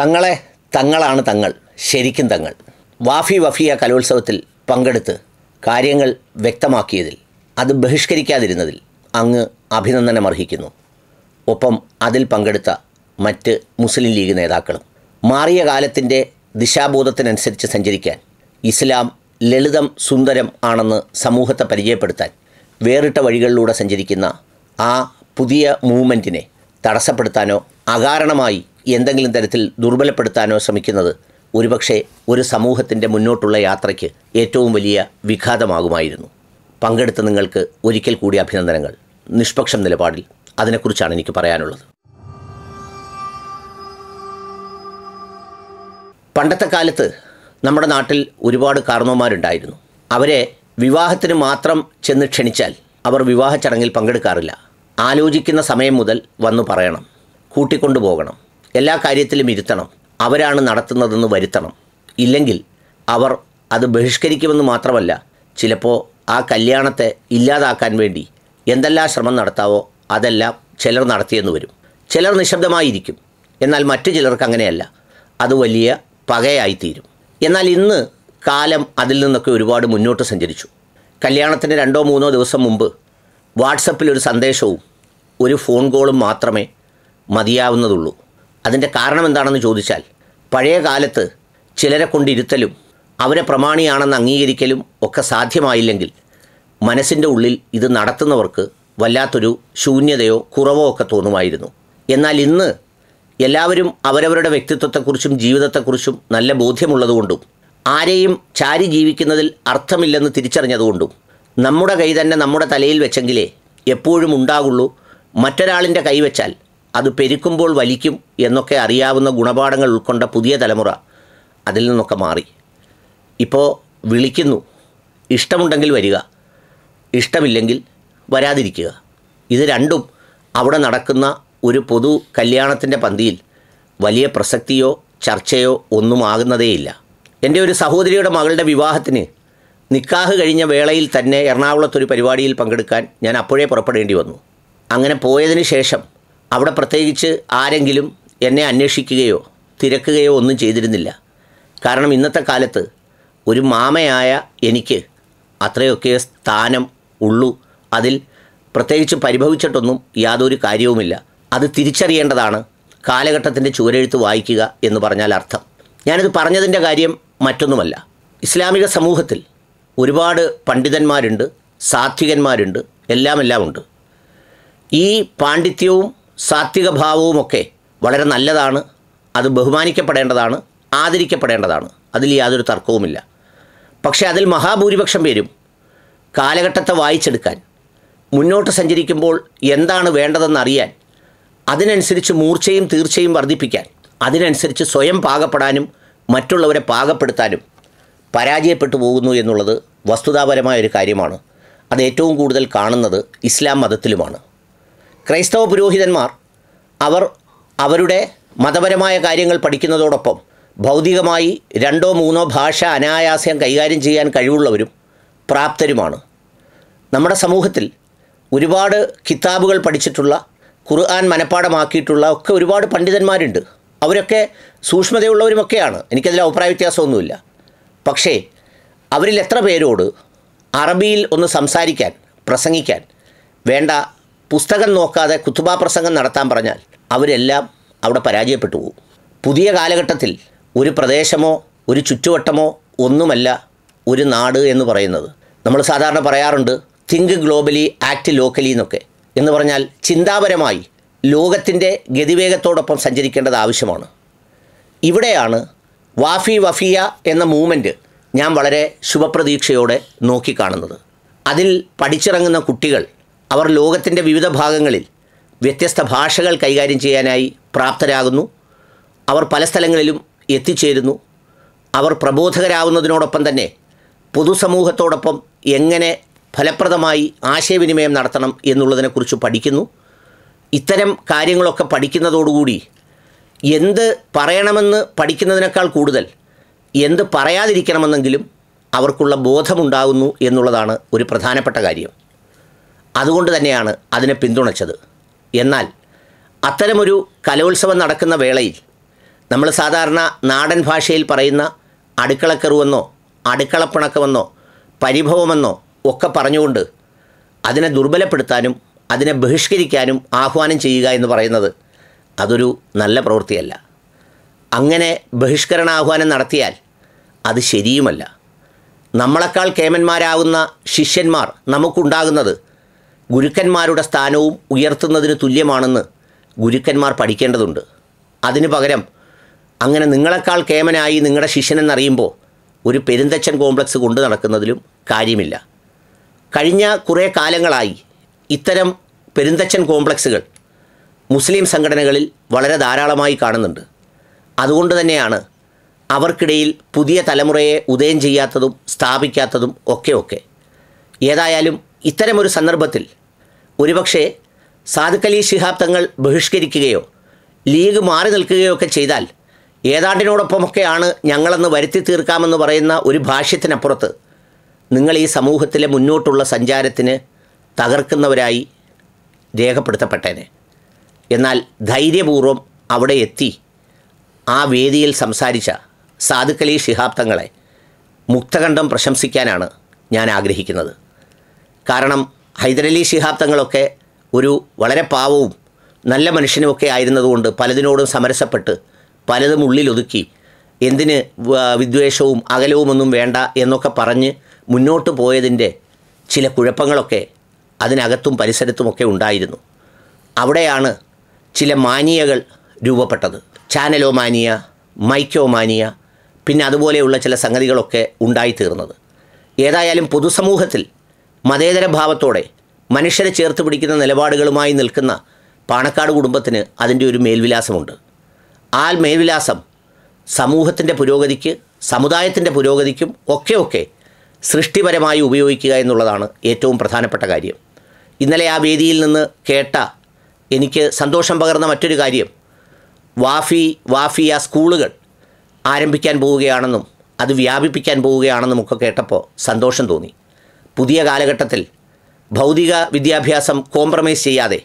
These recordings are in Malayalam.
തങ്ങളെ തങ്ങളാണ് തങ്ങൾ ശരിക്കും തങ്ങൾ വാഫി വഫിയ കലോത്സവത്തിൽ പങ്കെടുത്ത് കാര്യങ്ങൾ വ്യക്തമാക്കിയതിൽ അത് ബഹിഷ്കരിക്കാതിരുന്നതിൽ അങ്ങ് അഭിനന്ദനം അർഹിക്കുന്നു ഒപ്പം അതിൽ പങ്കെടുത്ത മറ്റ് മുസ്ലിം ലീഗ് നേതാക്കളും മാറിയ കാലത്തിൻ്റെ ദിശാബോധത്തിനനുസരിച്ച് സഞ്ചരിക്കാൻ ഇസ്ലാം ലളിതം സുന്ദരം ആണെന്ന് സമൂഹത്തെ പരിചയപ്പെടുത്താൻ വേറിട്ട വഴികളിലൂടെ സഞ്ചരിക്കുന്ന ആ പുതിയ മൂവ്മെൻറ്റിനെ തടസ്സപ്പെടുത്താനോ അകാരണമായി എന്തെങ്കിലും തരത്തിൽ ദുർബലപ്പെടുത്താനോ ശ്രമിക്കുന്നത് ഒരുപക്ഷെ ഒരു സമൂഹത്തിൻ്റെ മുന്നോട്ടുള്ള യാത്രയ്ക്ക് ഏറ്റവും വലിയ വിഘാതമാകുമായിരുന്നു പങ്കെടുത്ത നിങ്ങൾക്ക് ഒരിക്കൽ കൂടി അഭിനന്ദനങ്ങൾ നിഷ്പക്ഷം നിലപാടിൽ അതിനെക്കുറിച്ചാണ് എനിക്ക് പറയാനുള്ളത് പണ്ടത്തെ കാലത്ത് നമ്മുടെ നാട്ടിൽ ഒരുപാട് കാർന്നോമാരുണ്ടായിരുന്നു അവരെ വിവാഹത്തിന് മാത്രം ചെന്ന് ക്ഷണിച്ചാൽ അവർ വിവാഹ ചടങ്ങിൽ പങ്കെടുക്കാറില്ല ആലോചിക്കുന്ന സമയം മുതൽ വന്നു പറയണം കൂട്ടിക്കൊണ്ടു പോകണം എല്ലാ കാര്യത്തിലും ഇരുത്തണം അവരാണ് നടത്തുന്നതെന്ന് വരുത്തണം ഇല്ലെങ്കിൽ അവർ അത് ബഹിഷ്കരിക്കുമെന്ന് മാത്രമല്ല ചിലപ്പോൾ ആ കല്യാണത്തെ ഇല്ലാതാക്കാൻ വേണ്ടി എന്തെല്ലാം ശ്രമം നടത്താവോ അതെല്ലാം ചിലർ നടത്തിയെന്ന് വരും ചിലർ നിശബ്ദമായിരിക്കും എന്നാൽ മറ്റു ചിലർക്ക് അങ്ങനെയല്ല അത് വലിയ പകയായിത്തീരും എന്നാൽ ഇന്ന് കാലം അതിൽ നിന്നൊക്കെ ഒരുപാട് മുന്നോട്ട് സഞ്ചരിച്ചു കല്യാണത്തിന് രണ്ടോ മൂന്നോ ദിവസം മുമ്പ് വാട്സപ്പിൽ ഒരു സന്ദേശവും ഒരു ഫോൺ കോളും മാത്രമേ മതിയാവുന്നതുള്ളൂ അതിൻ്റെ കാരണം എന്താണെന്ന് ചോദിച്ചാൽ പഴയ കാലത്ത് ചിലരെ കൊണ്ടിരുത്തലും അവരെ പ്രമാണിയാണെന്ന് അംഗീകരിക്കലും ഒക്കെ സാധ്യമായില്ലെങ്കിൽ മനസ്സിൻ്റെ ഉള്ളിൽ ഇത് നടത്തുന്നവർക്ക് വല്ലാത്തൊരു ശൂന്യതയോ കുറവോ ഒക്കെ തോന്നുമായിരുന്നു എന്നാൽ ഇന്ന് എല്ലാവരും അവരവരുടെ വ്യക്തിത്വത്തെക്കുറിച്ചും ജീവിതത്തെക്കുറിച്ചും നല്ല ബോധ്യമുള്ളതുകൊണ്ടും ആരെയും ചാരി ജീവിക്കുന്നതിൽ അർത്ഥമില്ലെന്ന് തിരിച്ചറിഞ്ഞതുകൊണ്ടും നമ്മുടെ കൈ തന്നെ നമ്മുടെ തലയിൽ വെച്ചെങ്കിലേ എപ്പോഴും ഉണ്ടാകുള്ളൂ മറ്റൊരാളിൻ്റെ കൈവച്ചാൽ അത് പെരുക്കുമ്പോൾ വലിക്കും എന്നൊക്കെ അറിയാവുന്ന ഗുണപാഠങ്ങൾ ഉൾക്കൊണ്ട പുതിയ തലമുറ അതിൽ നിന്നൊക്കെ മാറി ഇപ്പോൾ വിളിക്കുന്നു ഇഷ്ടമുണ്ടെങ്കിൽ വരിക ഇഷ്ടമില്ലെങ്കിൽ വരാതിരിക്കുക ഇത് രണ്ടും അവിടെ നടക്കുന്ന ഒരു പൊതു കല്യാണത്തിൻ്റെ പന്തിയിൽ വലിയ പ്രസക്തിയോ ചർച്ചയോ ഒന്നും ആകുന്നതേയില്ല എൻ്റെ ഒരു സഹോദരിയുടെ മകളുടെ വിവാഹത്തിന് നിക്കാഹ് കഴിഞ്ഞ വേളയിൽ തന്നെ എറണാകുളത്തൊരു പരിപാടിയിൽ പങ്കെടുക്കാൻ ഞാൻ അപ്പോഴേ പുറപ്പെടേണ്ടി വന്നു അങ്ങനെ പോയതിന് ശേഷം അവിടെ പ്രത്യേകിച്ച് ആരെങ്കിലും എന്നെ അന്വേഷിക്കുകയോ തിരക്കുകയോ ഒന്നും ചെയ്തിരുന്നില്ല കാരണം ഇന്നത്തെ കാലത്ത് ഒരു മാമയായ എനിക്ക് അത്രയൊക്കെ സ്ഥാനം ഉള്ളൂ അതിൽ പ്രത്യേകിച്ച് പരിഭവിച്ചിട്ടൊന്നും യാതൊരു കാര്യവുമില്ല അത് തിരിച്ചറിയേണ്ടതാണ് കാലഘട്ടത്തിൻ്റെ ചുവരെഴുത്ത് വായിക്കുക എന്ന് പറഞ്ഞാൽ അർത്ഥം ഞാനിത് പറഞ്ഞതിൻ്റെ കാര്യം മറ്റൊന്നുമല്ല ഇസ്ലാമിക സമൂഹത്തിൽ ഒരുപാട് പണ്ഡിതന്മാരുണ്ട് സാത്വികന്മാരുണ്ട് എല്ലാം എല്ലാം ഉണ്ട് ഈ പാണ്ഡിത്യവും സാത്വിക ഭാവവുമൊക്കെ വളരെ നല്ലതാണ് അത് ബഹുമാനിക്കപ്പെടേണ്ടതാണ് ആദരിക്കപ്പെടേണ്ടതാണ് അതിൽ യാതൊരു തർക്കവുമില്ല പക്ഷേ അതിൽ മഹാഭൂരിപക്ഷം പേരും കാലഘട്ടത്തെ വായിച്ചെടുക്കാൻ മുന്നോട്ട് സഞ്ചരിക്കുമ്പോൾ എന്താണ് വേണ്ടതെന്നറിയാൻ അതിനനുസരിച്ച് മൂർച്ചയും തീർച്ചയും വർദ്ധിപ്പിക്കാൻ അതിനനുസരിച്ച് സ്വയം പാകപ്പെടാനും മറ്റുള്ളവരെ പാകപ്പെടുത്താനും പരാജയപ്പെട്ടു പോകുന്നു എന്നുള്ളത് വസ്തുതാപരമായ ഒരു കാര്യമാണ് അത് ഏറ്റവും കൂടുതൽ കാണുന്നത് ഇസ്ലാം മതത്തിലുമാണ് ക്രൈസ്തവ പുരോഹിതന്മാർ അവർ അവരുടെ മതപരമായ കാര്യങ്ങൾ പഠിക്കുന്നതോടൊപ്പം ഭൗതികമായി രണ്ടോ മൂന്നോ ഭാഷ അനായാസം കൈകാര്യം ചെയ്യാൻ കഴിവുള്ളവരും പ്രാപ്തരുമാണ് നമ്മുടെ സമൂഹത്തിൽ ഒരുപാട് കിതാബുകൾ പഠിച്ചിട്ടുള്ള ഖുർആൻ മനപ്പാടമാക്കിയിട്ടുള്ള ഒക്കെ ഒരുപാട് പണ്ഡിതന്മാരുണ്ട് അവരൊക്കെ സൂക്ഷ്മതയുള്ളവരുമൊക്കെയാണ് എനിക്കതിൽ അഭിപ്രായ വ്യത്യാസമൊന്നുമില്ല പക്ഷേ അവരിൽ എത്ര പേരോട് അറബിയിൽ ഒന്ന് സംസാരിക്കാൻ പ്രസംഗിക്കാൻ വേണ്ട പുസ്തകം നോക്കാതെ കുത്തുബാ പ്രസംഗം നടത്താൻ പറഞ്ഞാൽ അവരെല്ലാം അവിടെ പരാജയപ്പെട്ടു പോകും പുതിയ കാലഘട്ടത്തിൽ ഒരു പ്രദേശമോ ഒരു ചുറ്റുവട്ടമോ ഒന്നുമല്ല ഒരു നാട് എന്ന് പറയുന്നത് നമ്മൾ സാധാരണ പറയാറുണ്ട് തിങ്ക് ഗ്ലോബലി ആക്ട് ലോക്കലി എന്നൊക്കെ എന്ന് പറഞ്ഞാൽ ചിന്താപരമായി ലോകത്തിൻ്റെ ഗതിവേഗത്തോടൊപ്പം സഞ്ചരിക്കേണ്ടത് ആവശ്യമാണ് ഇവിടെയാണ് വാഫി വഫിയ എന്ന മൂവ്മെൻറ്റ് ഞാൻ വളരെ ശുഭപ്രതീക്ഷയോടെ നോക്കിക്കാണുന്നത് അതിൽ പഠിച്ചിറങ്ങുന്ന കുട്ടികൾ അവർ ലോകത്തിൻ്റെ വിവിധ ഭാഗങ്ങളിൽ വ്യത്യസ്ത ഭാഷകൾ കൈകാര്യം ചെയ്യാനായി പ്രാപ്തരാകുന്നു അവർ പല സ്ഥലങ്ങളിലും എത്തിച്ചേരുന്നു അവർ പ്രബോധകരാവുന്നതിനോടൊപ്പം തന്നെ പൊതുസമൂഹത്തോടൊപ്പം എങ്ങനെ ഫലപ്രദമായി ആശയവിനിമയം നടത്തണം എന്നുള്ളതിനെക്കുറിച്ച് പഠിക്കുന്നു ഇത്തരം കാര്യങ്ങളൊക്കെ പഠിക്കുന്നതോടുകൂടി എന്ത് പറയണമെന്ന് പഠിക്കുന്നതിനേക്കാൾ കൂടുതൽ എന്ത് പറയാതിരിക്കണമെന്നെങ്കിലും അവർക്കുള്ള ബോധമുണ്ടാകുന്നു എന്നുള്ളതാണ് ഒരു പ്രധാനപ്പെട്ട കാര്യം അതുകൊണ്ട് തന്നെയാണ് അതിനെ പിന്തുണച്ചത് എന്നാൽ അത്തരമൊരു കലോത്സവം നടക്കുന്ന വേളയിൽ നമ്മൾ സാധാരണ നാടൻ ഭാഷയിൽ പറയുന്ന അടുക്കളക്കെറുവെന്നോ അടുക്കളപ്പിണക്കമെന്നോ പരിഭവമെന്നോ ഒക്കെ പറഞ്ഞുകൊണ്ട് അതിനെ ദുർബലപ്പെടുത്താനും അതിനെ ബഹിഷ്കരിക്കാനും ആഹ്വാനം ചെയ്യുക എന്ന് പറയുന്നത് അതൊരു നല്ല പ്രവൃത്തിയല്ല അങ്ങനെ ബഹിഷ്കരണാഹ്വാനം നടത്തിയാൽ അത് ശരിയുമല്ല നമ്മളെക്കാൾ കേമന്മാരാകുന്ന ശിഷ്യന്മാർ നമുക്കുണ്ടാകുന്നത് ഗുരുക്കന്മാരുടെ സ്ഥാനവും ഉയർത്തുന്നതിന് തുല്യമാണെന്ന് ഗുരുക്കന്മാർ പഠിക്കേണ്ടതുണ്ട് അതിനു പകരം അങ്ങനെ നിങ്ങളെക്കാൾ കേമനായി നിങ്ങളുടെ ശിഷ്യനെന്നറിയുമ്പോൾ ഒരു പെരുന്തച്ഛൻ കോംപ്ലക്സ് കൊണ്ടു നടക്കുന്നതിലും കാര്യമില്ല കഴിഞ്ഞ കുറേ കാലങ്ങളായി ഇത്തരം പെരുന്തച്ഛൻ കോംപ്ലക്സുകൾ മുസ്ലിം സംഘടനകളിൽ വളരെ ധാരാളമായി കാണുന്നുണ്ട് അതുകൊണ്ട് തന്നെയാണ് അവർക്കിടയിൽ പുതിയ തലമുറയെ ഉദയം ചെയ്യാത്തതും സ്ഥാപിക്കാത്തതും ഒക്കെ ഒക്കെ ഏതായാലും ഇത്തരമൊരു സന്ദർഭത്തിൽ ഒരുപക്ഷെ സാദിഖലി ശിഹാബ് തങ്ങൾ ബഹിഷ്കരിക്കുകയോ ലീഗ് മാറി നിൽക്കുകയോ ഒക്കെ ചെയ്താൽ ഏതാണ്ടിനോടൊപ്പമൊക്കെയാണ് ഞങ്ങളെന്ന് വരുത്തി തീർക്കാമെന്ന് പറയുന്ന ഒരു ഭാഷ്യത്തിനപ്പുറത്ത് നിങ്ങൾ ഈ സമൂഹത്തിലെ മുന്നോട്ടുള്ള സഞ്ചാരത്തിന് തകർക്കുന്നവരായി രേഖപ്പെടുത്തപ്പെട്ടേനെ എന്നാൽ ധൈര്യപൂർവ്വം അവിടെ എത്തി ആ വേദിയിൽ സംസാരിച്ച സാധുക്കലി ശിഹാബ് തങ്ങളെ മുക്തകണ്ഠം പ്രശംസിക്കാനാണ് ഞാൻ ആഗ്രഹിക്കുന്നത് കാരണം ഹൈദരലി ശിഹാബ് തങ്ങളൊക്കെ ഒരു വളരെ പാവവും നല്ല മനുഷ്യനുമൊക്കെ ആയിരുന്നതുകൊണ്ട് പലതിനോടും സമരസപ്പെട്ട് പലതും ഉള്ളിലൊതുക്കി എന്തിന് വിദ്വേഷവും അകലവുമൊന്നും വേണ്ട എന്നൊക്കെ പറഞ്ഞ് മുന്നോട്ട് പോയതിൻ്റെ ചില കുഴപ്പങ്ങളൊക്കെ അതിനകത്തും പരിസരത്തുമൊക്കെ ഉണ്ടായിരുന്നു അവിടെയാണ് ചില മാനിയകൾ രൂപപ്പെട്ടത് മൈക്കോ മൈക്കോമാനിയ പിന്നെ അതുപോലെയുള്ള ചില സംഗതികളൊക്കെ ഉണ്ടായിത്തീർന്നത് ഏതായാലും പൊതുസമൂഹത്തിൽ മതേതര ഭാവത്തോടെ മനുഷ്യരെ ചേർത്ത് പിടിക്കുന്ന നിലപാടുകളുമായി നിൽക്കുന്ന പാണക്കാട് കുടുംബത്തിന് അതിൻ്റെ ഒരു മേൽവിലാസമുണ്ട് ആ മേൽവിലാസം സമൂഹത്തിൻ്റെ പുരോഗതിക്ക് സമുദായത്തിൻ്റെ പുരോഗതിക്കും ഒക്കെ ഒക്കെ സൃഷ്ടിപരമായി ഉപയോഗിക്കുക എന്നുള്ളതാണ് ഏറ്റവും പ്രധാനപ്പെട്ട കാര്യം ഇന്നലെ ആ വേദിയിൽ നിന്ന് കേട്ട എനിക്ക് സന്തോഷം പകർന്ന മറ്റൊരു കാര്യം വാഫി വാഫിയ സ്കൂളുകൾ ആരംഭിക്കാൻ പോവുകയാണെന്നും അത് വ്യാപിപ്പിക്കാൻ പോവുകയാണെന്നും ഒക്കെ കേട്ടപ്പോൾ സന്തോഷം തോന്നി പുതിയ കാലഘട്ടത്തിൽ ഭൗതിക വിദ്യാഭ്യാസം കോംപ്രമൈസ് ചെയ്യാതെ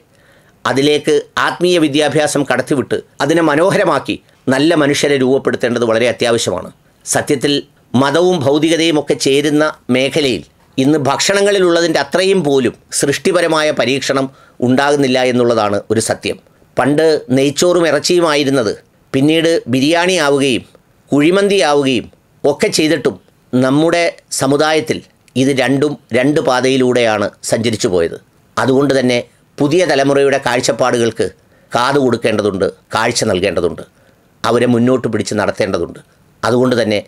അതിലേക്ക് ആത്മീയ വിദ്യാഭ്യാസം കടത്തിവിട്ട് അതിനെ മനോഹരമാക്കി നല്ല മനുഷ്യരെ രൂപപ്പെടുത്തേണ്ടത് വളരെ അത്യാവശ്യമാണ് സത്യത്തിൽ മതവും ഭൗതികതയും ഒക്കെ ചേരുന്ന മേഖലയിൽ ഇന്ന് ഭക്ഷണങ്ങളിലുള്ളതിൻ്റെ അത്രയും പോലും സൃഷ്ടിപരമായ പരീക്ഷണം ഉണ്ടാകുന്നില്ല എന്നുള്ളതാണ് ഒരു സത്യം പണ്ട് നെയ്ച്ചോറും ഇറച്ചിയുമായിരുന്നത് പിന്നീട് ബിരിയാണി ആവുകയും കുഴിമന്തി ആവുകയും ഒക്കെ ചെയ്തിട്ടും നമ്മുടെ സമുദായത്തിൽ ഇത് രണ്ടും രണ്ട് പാതയിലൂടെയാണ് സഞ്ചരിച്ചു പോയത് അതുകൊണ്ട് തന്നെ പുതിയ തലമുറയുടെ കാഴ്ചപ്പാടുകൾക്ക് കാത് കൊടുക്കേണ്ടതുണ്ട് കാഴ്ച നൽകേണ്ടതുണ്ട് അവരെ മുന്നോട്ട് പിടിച്ച് നടത്തേണ്ടതുണ്ട് അതുകൊണ്ട് തന്നെ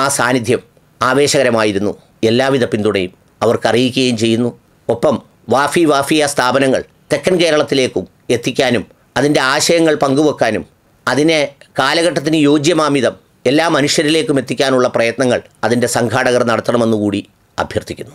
ആ സാന്നിധ്യം ആവേശകരമായിരുന്നു എല്ലാവിധ പിന്തുണയും അവർക്കറിയിക്കുകയും ചെയ്യുന്നു ഒപ്പം വാഫി വാഫിയ സ്ഥാപനങ്ങൾ തെക്കൻ കേരളത്തിലേക്കും എത്തിക്കാനും അതിൻ്റെ ആശയങ്ങൾ പങ്കുവെക്കാനും അതിനെ കാലഘട്ടത്തിന് യോജ്യമാമിതം എല്ലാ മനുഷ്യരിലേക്കും എത്തിക്കാനുള്ള പ്രയത്നങ്ങൾ അതിൻ്റെ സംഘാടകർ നടത്തണമെന്നുകൂടി അഭ്യർത്ഥിക്കുന്നു